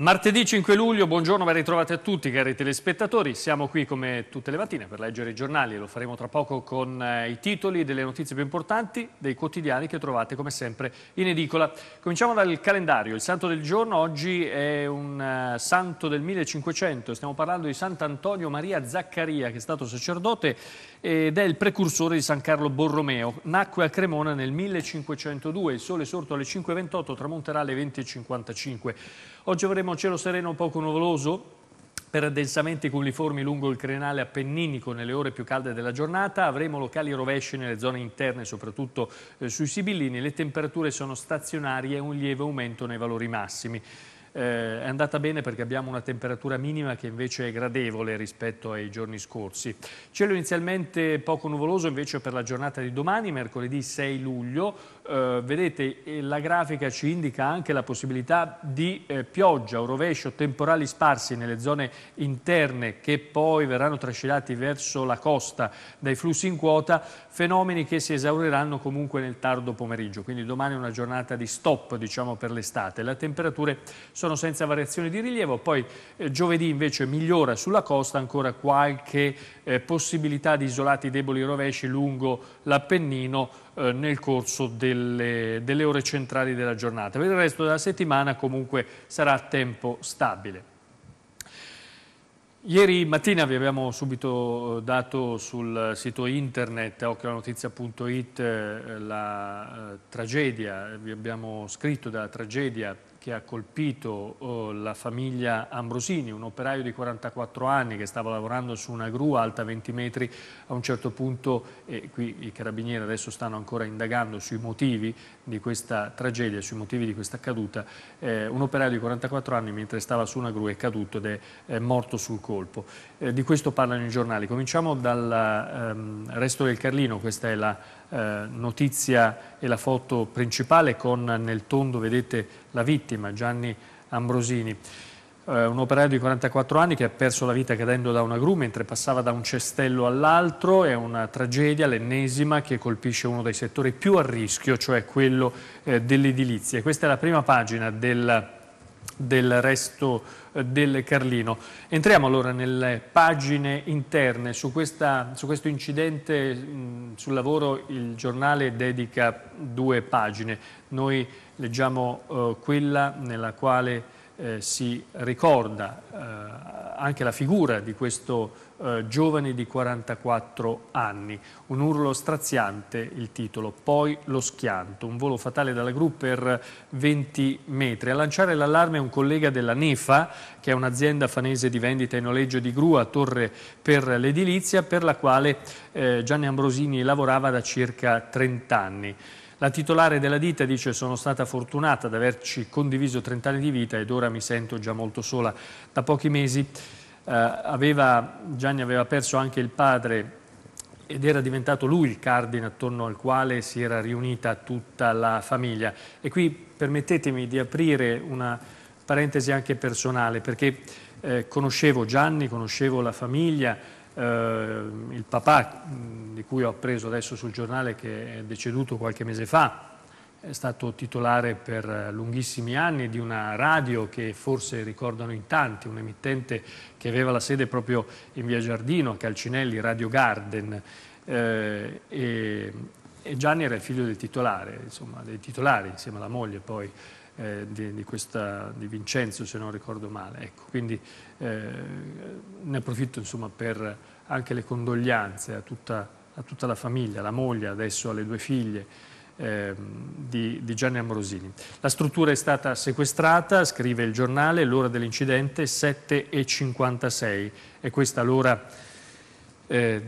Martedì 5 luglio, buongiorno, ben ritrovati a tutti cari telespettatori. Siamo qui come tutte le mattine per leggere i giornali, lo faremo tra poco con eh, i titoli delle notizie più importanti dei quotidiani che trovate come sempre in edicola. Cominciamo dal calendario, il santo del giorno oggi è un eh, santo del 1500, stiamo parlando di Sant'Antonio Maria Zaccaria che è stato sacerdote ed è il precursore di San Carlo Borromeo. Nacque a Cremona nel 1502, il sole sorto alle 5.28, tramonterà alle 20.55. Oggi avremo avremo cielo sereno poco nuvoloso, per addensamenti cuneiformi lungo il crenale appenninico nelle ore più calde della giornata, avremo locali rovesci nelle zone interne, soprattutto eh, sui Sibillini. Le temperature sono stazionarie e un lieve aumento nei valori massimi. Eh, è andata bene perché abbiamo una temperatura minima che invece è gradevole rispetto ai giorni scorsi. Cielo inizialmente poco nuvoloso invece per la giornata di domani, mercoledì 6 luglio, eh, vedete eh, la grafica ci indica anche la possibilità di eh, pioggia o rovescio temporali sparsi nelle zone interne che poi verranno trascinati verso la costa dai flussi in quota, fenomeni che si esauriranno comunque nel tardo pomeriggio, quindi domani è una giornata di stop diciamo, per l'estate. Le temperature sono senza variazioni di rilievo, poi eh, giovedì invece migliora sulla costa ancora qualche eh, possibilità di isolati deboli rovesci lungo l'Appennino, eh, nel corso delle, delle ore centrali della giornata. Per il resto della settimana comunque sarà tempo stabile. Ieri mattina vi abbiamo subito eh, dato sul sito internet occhialanotizia.it eh, la eh, tragedia, vi abbiamo scritto della tragedia che ha colpito oh, la famiglia Ambrosini, un operaio di 44 anni che stava lavorando su una grua alta 20 metri, a un certo punto, e qui i carabinieri adesso stanno ancora indagando sui motivi di questa tragedia, sui motivi di questa caduta, eh, un operaio di 44 anni mentre stava su una grua è caduto ed è, è morto sul colpo. Eh, di questo parlano i giornali. Cominciamo dal ehm, resto del Carlino, questa è la eh, notizia e la foto principale con nel tondo, vedete, la vittima, Gianni Ambrosini. Eh, un operaio di 44 anni che ha perso la vita cadendo da una gru mentre passava da un cestello all'altro. È una tragedia, l'ennesima, che colpisce uno dei settori più a rischio, cioè quello eh, dell'edilizia. Questa è la prima pagina del del resto eh, del Carlino. Entriamo allora nelle pagine interne. Su, questa, su questo incidente mh, sul lavoro il giornale dedica due pagine. Noi leggiamo eh, quella nella quale eh, si ricorda eh, anche la figura di questo eh, giovane di 44 anni. Un urlo straziante il titolo, poi lo schianto, un volo fatale dalla gru per 20 metri. A lanciare l'allarme è un collega della Nefa, che è un'azienda fanese di vendita e noleggio di gru a Torre per l'edilizia, per la quale eh, Gianni Ambrosini lavorava da circa 30 anni. La titolare della ditta dice sono stata fortunata ad averci condiviso 30 anni di vita ed ora mi sento già molto sola da pochi mesi. Eh, aveva, Gianni aveva perso anche il padre ed era diventato lui il cardine attorno al quale si era riunita tutta la famiglia. E qui permettetemi di aprire una parentesi anche personale, perché eh, conoscevo Gianni, conoscevo la famiglia, eh, il papà di cui ho appreso adesso sul giornale che è deceduto qualche mese fa, è stato titolare per lunghissimi anni di una radio che forse ricordano in tanti, un emittente che aveva la sede proprio in via Giardino, a Calcinelli, Radio Garden. Eh, e, e, Gianni era il figlio del titolare, insomma, dei titolari, insieme alla moglie poi. Eh, di, di, questa, di, Vincenzo se non ricordo male ecco, quindi eh, ne approfitto insomma, per anche le condoglianze a tutta, a tutta la famiglia, alla moglie adesso alle due figlie eh, di, di, Gianni Ambrosini. La struttura è stata sequestrata, scrive il giornale, l'ora dell'incidente 7.56 e questa l'ora, eh,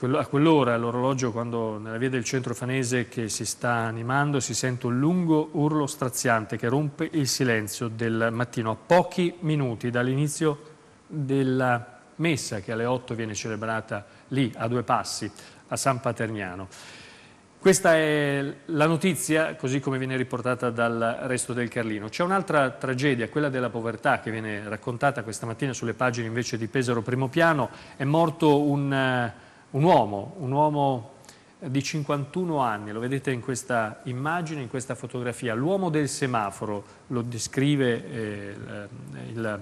a quell'ora l'orologio quando nella via del centro fanese che si sta animando si sente un lungo urlo straziante che rompe il silenzio del mattino a pochi minuti dall'inizio della messa che alle 8 viene celebrata lì a due passi a San Paterniano. Questa è la notizia, così come viene riportata dal resto del Carlino. C'è un'altra tragedia, quella della povertà, che viene raccontata questa mattina sulle pagine invece di Pesaro Primo Piano. È morto un, eh, un uomo, un uomo eh, di 51 anni, lo vedete in questa immagine, in questa fotografia. L'uomo del semaforo, lo descrive eh, eh il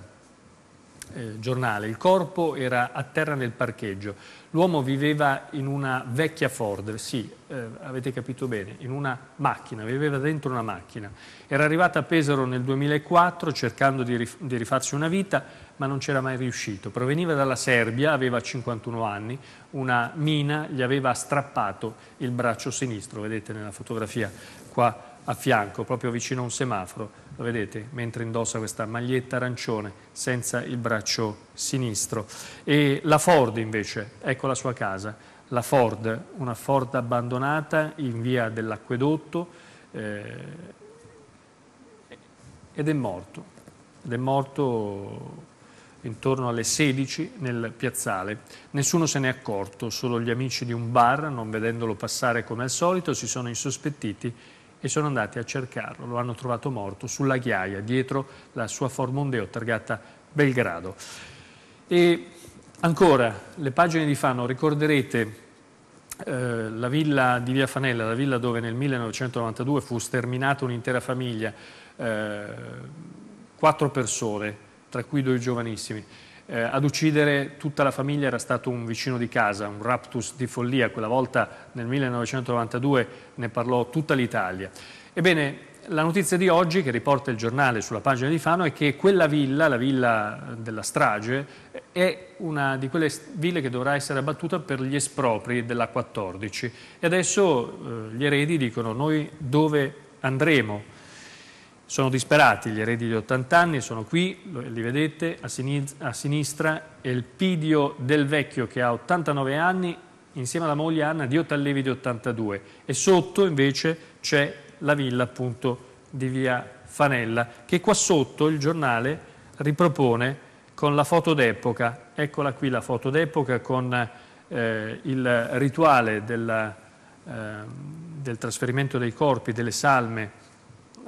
eh, giornale. Il corpo era a terra nel parcheggio. L'uomo viveva in una vecchia Ford, sì, eh, avete capito bene, in una macchina, viveva dentro una macchina. Era arrivata a Pesaro nel 2004 cercando di, rif di rifarsi una vita, ma non c'era mai riuscito. Proveniva dalla Serbia, aveva 51 anni, una mina gli aveva strappato il braccio sinistro, vedete nella fotografia qua a fianco, proprio vicino a un semaforo lo vedete, mentre indossa questa maglietta arancione senza il braccio sinistro. E la Ford invece, ecco la sua casa, la Ford, una Ford abbandonata in via dell'acquedotto eh, ed è morto, ed è morto intorno alle 16 nel piazzale. Nessuno se n'è accorto, solo gli amici di un bar, non vedendolo passare come al solito, si sono insospettiti e sono andati a cercarlo. Lo hanno trovato morto sulla ghiaia, dietro la sua Formondeo targata Belgrado. E ancora, le pagine di Fano, ricorderete eh, la villa di Via Fanella, la villa dove nel 1992 fu sterminata un'intera famiglia, eh, quattro persone, tra cui due giovanissimi. Eh, ad uccidere tutta la famiglia era stato un vicino di casa, un raptus di follia, quella volta nel 1992 ne parlò tutta l'Italia. Ebbene, la notizia di oggi che riporta il giornale sulla pagina di Fano è che quella villa, la villa della strage, è una di quelle ville che dovrà essere abbattuta per gli espropri della 14 e adesso eh, gli eredi dicono noi dove andremo? Sono disperati gli eredi di 80 anni, sono qui, li vedete, a, sinistra, a sinistra è il Pidio del vecchio che ha 89 anni insieme alla moglie Anna di Ottallavi di 82 e sotto invece c'è la villa appunto di via Fanella che qua sotto il giornale ripropone con la foto d'epoca, eccola qui la foto d'epoca con eh, il rituale della, eh, del trasferimento dei corpi, delle salme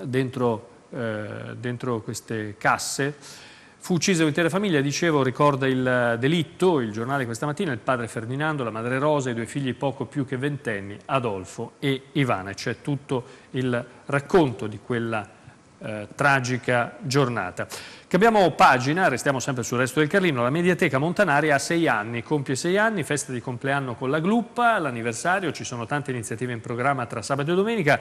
dentro, eh, dentro queste casse. Fu uccisa un'intera famiglia, dicevo, ricorda il delitto, il giornale questa mattina, il padre Ferdinando, la madre Rosa, i due figli poco più che ventenni, Adolfo e Ivana. C'è tutto il racconto di quella eh, tragica giornata. Cambiamo pagina, restiamo sempre sul resto del Carlino, la Mediateca Montanari ha sei anni, compie sei anni, festa di compleanno con la Gluppa, l'anniversario, ci sono tante iniziative in programma tra sabato e domenica,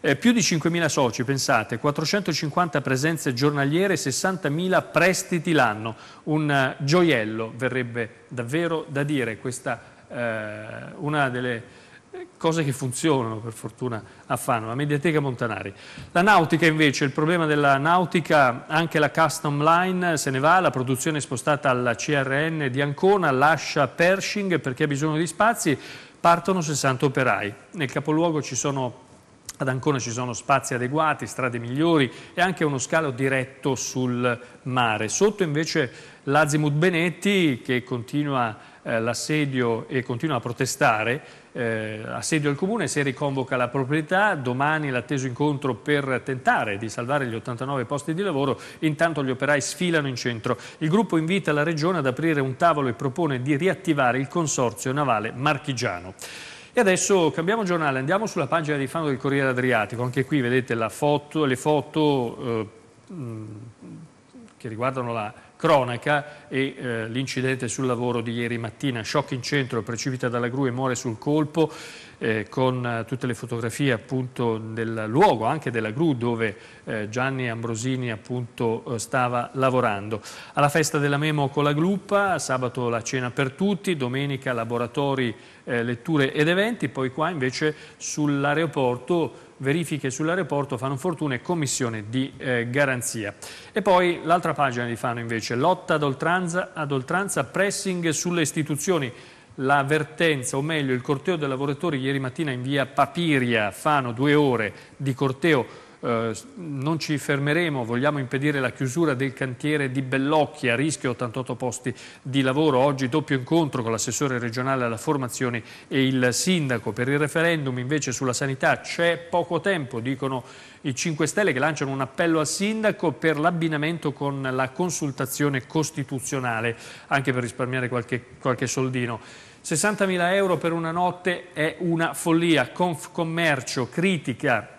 eh, più di 5.000 soci, pensate, 450 presenze giornaliere, 60.000 prestiti l'anno, un eh, gioiello verrebbe davvero da dire, questa eh, una delle cose che funzionano per fortuna a Fano, la Mediateca Montanari. La nautica invece, il problema della nautica, anche la custom line se ne va, la produzione è spostata alla CRN di Ancona, lascia Pershing perché ha bisogno di spazi, partono 60 operai. Nel capoluogo ci sono ad Ancona ci sono spazi adeguati, strade migliori e anche uno scalo diretto sul mare. Sotto invece l'Azimut Benetti che continua a eh, l'assedio e continua a protestare, eh, assedio al comune, se riconvoca la proprietà, domani l'atteso incontro per tentare di salvare gli 89 posti di lavoro, intanto gli operai sfilano in centro. Il gruppo invita la regione ad aprire un tavolo e propone di riattivare il consorzio navale marchigiano. E adesso cambiamo giornale, andiamo sulla pagina di Fano del Corriere Adriatico, anche qui vedete foto, le foto... Eh, che riguardano la cronaca e eh, l'incidente sul lavoro di ieri mattina. Shock in centro, precipita dalla gru e muore sul colpo, eh, con eh, tutte le fotografie appunto del luogo, anche della gru, dove eh, Gianni Ambrosini appunto eh, stava lavorando. Alla festa della Memo con la gruppa, sabato la cena per tutti, domenica laboratori, letture ed eventi, poi qua invece sull'aeroporto verifiche sull'aeroporto, fanno fortuna e commissione di eh, garanzia. E poi l'altra pagina di Fano invece, lotta ad oltranza, ad oltranza pressing sulle istituzioni l'avvertenza, o meglio il corteo dei lavoratori ieri mattina in via Papiria, Fano, due ore di corteo eh, non ci fermeremo, vogliamo impedire la chiusura del cantiere di Bellocchi a rischio 88 posti di lavoro. Oggi doppio incontro con l'assessore regionale alla formazione e il sindaco. Per il referendum invece sulla sanità c'è poco tempo, dicono i 5 Stelle che lanciano un appello al sindaco per l'abbinamento con la consultazione costituzionale, anche per risparmiare qualche, qualche soldino. 60.000 euro per una notte è una follia, Confcommercio critica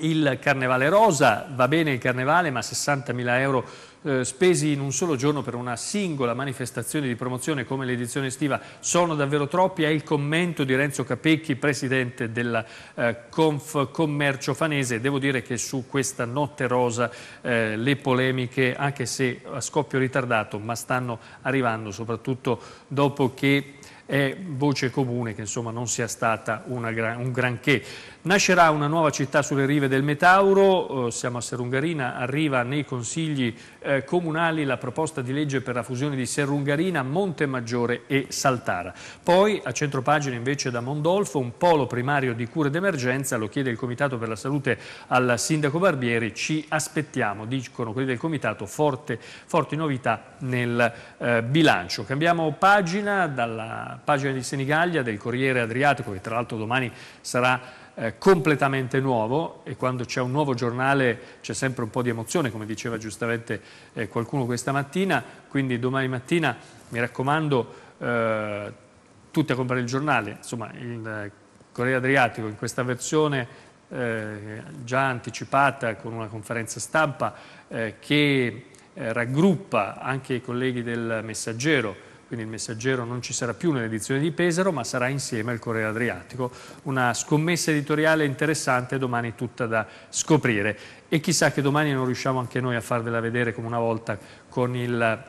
il Carnevale Rosa, va bene il Carnevale ma 60.000 euro eh, spesi in un solo giorno per una singola manifestazione di promozione come l'edizione estiva sono davvero troppi, è il commento di Renzo Capecchi, presidente della eh, Confcommercio Fanese. Devo dire che su questa notte rosa eh, le polemiche, anche se a scoppio ritardato, ma stanno arrivando soprattutto dopo che è voce comune che insomma non sia stata gran, un granché. Nascerà una nuova città sulle rive del Metauro, eh, siamo a Serungarina, arriva nei consigli eh, comunali la proposta di legge per la fusione di Serrungarina, Montemaggiore e Saltara. Poi a centropagina invece da Mondolfo un polo primario di cure d'emergenza, lo chiede il Comitato per la Salute al Sindaco Barbieri, ci aspettiamo, dicono quelli del Comitato, forte, forti novità nel eh, bilancio. Cambiamo pagina dalla pagina di Senigallia del Corriere Adriatico che tra l'altro domani sarà eh, completamente nuovo e quando c'è un nuovo giornale c'è sempre un po' di emozione, come diceva giustamente eh, qualcuno questa mattina, quindi domani mattina mi raccomando eh, tutti a comprare il giornale, insomma il eh, Corriere Adriatico in questa versione eh, già anticipata con una conferenza stampa eh, che raggruppa anche i colleghi del Messaggero, quindi il messaggero non ci sarà più nell'edizione di Pesaro ma sarà insieme al Corriere Adriatico. Una scommessa editoriale interessante domani tutta da scoprire e chissà che domani non riusciamo anche noi a farvela vedere come una volta con il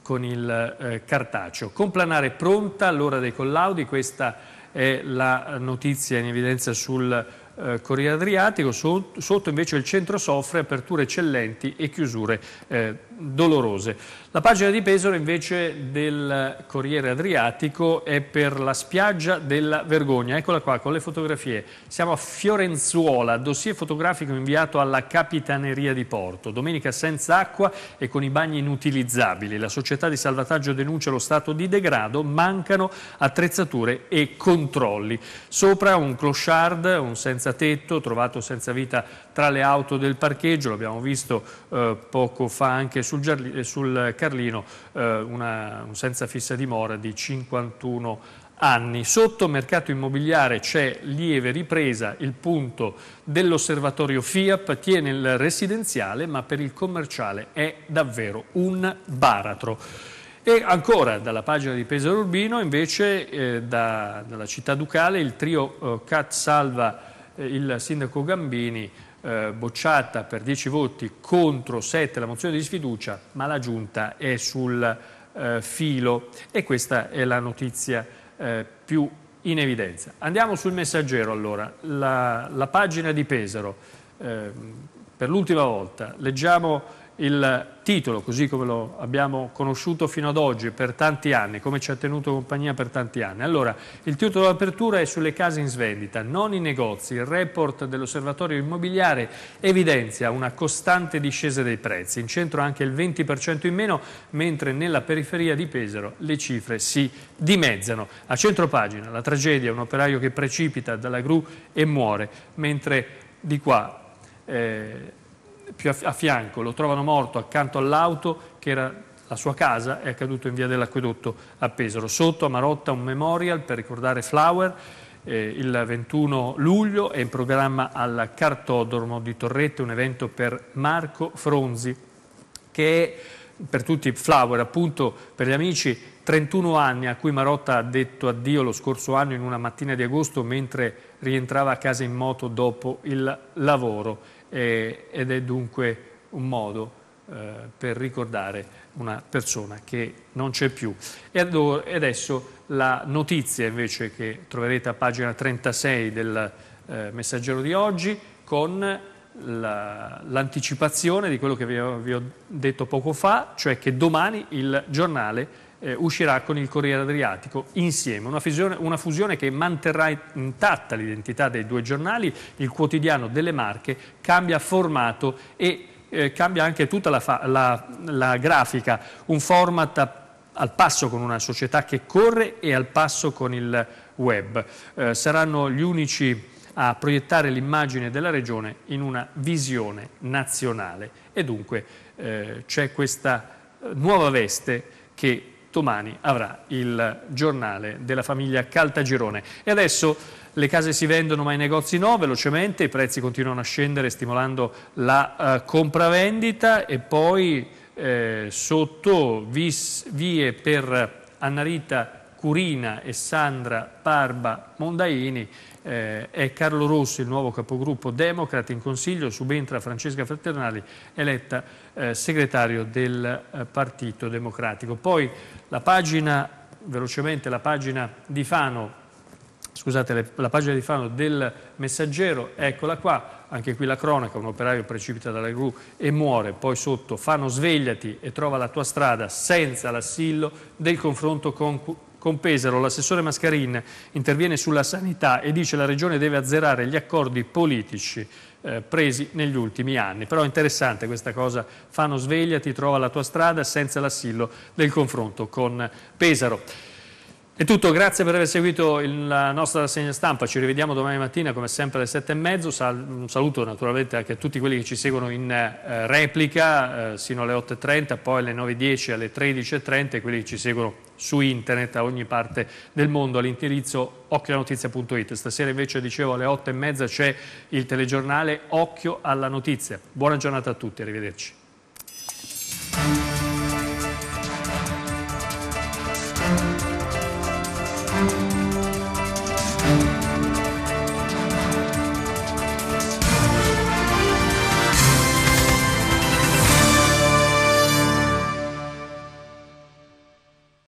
con il eh, cartaceo. Complanare pronta l'ora dei collaudi, questa è la notizia in evidenza sul eh, Corriere Adriatico, so, sotto invece il centro soffre aperture eccellenti e chiusure eh, dolorose. La pagina di Pesaro invece del Corriere Adriatico è per la spiaggia della vergogna, eccola qua con le fotografie, siamo a Fiorenzuola, dossier fotografico inviato alla Capitaneria di Porto, domenica senza acqua e con i bagni inutilizzabili, la società di salvataggio denuncia lo stato di degrado, mancano attrezzature e controlli. Sopra un clochard, un senza senza tetto, trovato senza vita tra le auto del parcheggio, l'abbiamo visto eh, poco fa anche sul, eh, sul Carlino, eh, una, un senza fissa dimora di 51 anni. Sotto mercato immobiliare c'è lieve ripresa, il punto dell'osservatorio FIAP tiene il residenziale ma per il commerciale è davvero un baratro. E ancora dalla pagina di Pesaro Urbino invece eh, da, dalla città ducale il trio eh, Cat Salva eh, il sindaco Gambini eh, bocciata per 10 voti contro 7 la mozione di sfiducia, ma la giunta è sul eh, filo e questa è la notizia eh, più in evidenza. Andiamo sul messaggero allora, la, la pagina di Pesaro. Eh, per l'ultima volta leggiamo il titolo, così come lo abbiamo conosciuto fino ad oggi per tanti anni, come ci ha tenuto compagnia per tanti anni. Allora, il titolo d'apertura è sulle case in svendita, non i negozi. Il report dell'osservatorio immobiliare evidenzia una costante discesa dei prezzi, in centro anche il 20% in meno, mentre nella periferia di Pesaro le cifre si dimezzano. A centro pagina la tragedia, un operaio che precipita dalla gru e muore, mentre di qua... Eh, più a, fianco, lo trovano morto accanto all'auto che era la sua casa, è caduto in via dell'acquedotto a Pesaro. Sotto a Marotta un memorial per ricordare Flower. Eh, il 21 luglio è in programma al Cartodromo di Torrette un evento per Marco Fronzi che è per tutti Flower, appunto per gli amici, 31 anni a cui Marotta ha detto addio lo scorso anno in una mattina di agosto mentre rientrava a casa in moto dopo il lavoro eh, ed è dunque un modo eh, per ricordare una persona che non c'è più. E adesso la notizia invece che troverete a pagina 36 del eh, messaggero di oggi con l'anticipazione di quello che vi ho, vi ho, detto poco fa, cioè che domani il giornale eh, uscirà con il Corriere Adriatico insieme, una fusione, una fusione che manterrà intatta l'identità dei due giornali, il quotidiano delle Marche cambia formato e eh, cambia anche tutta la, la, la grafica, un format al passo con una società che corre e al passo con il web. Eh, saranno gli unici a proiettare l'immagine della regione in una visione nazionale e dunque eh, c'è questa eh, nuova veste che domani avrà il giornale della famiglia Caltagirone. E adesso le case si vendono ma i negozi no, velocemente, i prezzi continuano a scendere stimolando la eh, compravendita e poi eh, sotto vis, vie per Annarita Curina e Sandra Parba Mondaini, eh, è Carlo Rossi il nuovo capogruppo Democrat in consiglio, subentra Francesca Fraternali, eletta eh, segretario del eh, Partito Democratico. Poi la pagina, velocemente la pagina di Fano, scusate, la pagina di Fano del Messaggero, eccola qua, anche qui la cronaca, un operaio precipita dalla gru e muore, poi sotto Fano svegliati e trova la tua strada senza l'assillo del confronto con con Pesaro l'assessore Mascarin interviene sulla sanità e dice che la Regione deve azzerare gli accordi politici eh, presi negli ultimi anni. Però è interessante questa cosa, Fano sveglia, ti trova la tua strada senza l'assillo del confronto con Pesaro. È tutto, grazie per aver seguito la nostra rassegna stampa, ci rivediamo domani mattina come sempre alle sette e mezzo, un saluto naturalmente anche a tutti quelli che ci seguono in eh, replica eh, sino alle 8.30, poi alle 9.10, alle 13.30 e quelli che ci seguono su internet a ogni parte del mondo all'indirizzo occhionotizia.it. Stasera invece dicevo alle 8.30 c'è il telegiornale Occhio alla Notizia. Buona giornata a tutti, arrivederci.